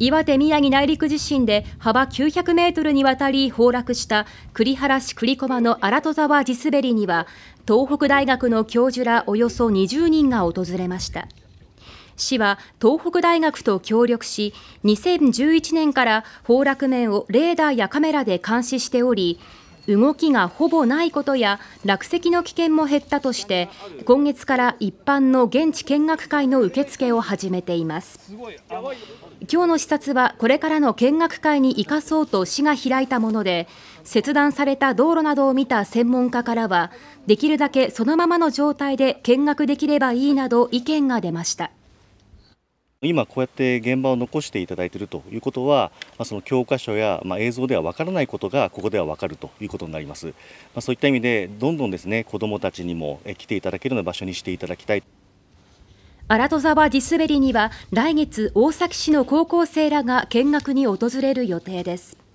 岩手宮城内陸地震で幅900メートルにわたり崩落した栗原市栗駒の荒戸沢地滑りには東北大学の教授らおよそ20人が訪れました市は東北大学と協力し2011年から崩落面をレーダーやカメラで監視しており動きがほぼないことや落石の危険も減ったとして今月から一般の現地見学会の受付を始めています今日の視察はこれからの見学会に生かそうと市が開いたもので切断された道路などを見た専門家からはできるだけそのままの状態で見学できればいいなど意見が出ました今こうやって現場を残していただいているということは、まあ、その教科書や、まあ、映像では分からないことがここでは分かるということになります、まあ、そういった意味でどんどんですね子どもたちにも来ていただけるような場所にしていただきたい荒戸沢地滑りには来月大崎市の高校生らが見学に訪れる予定です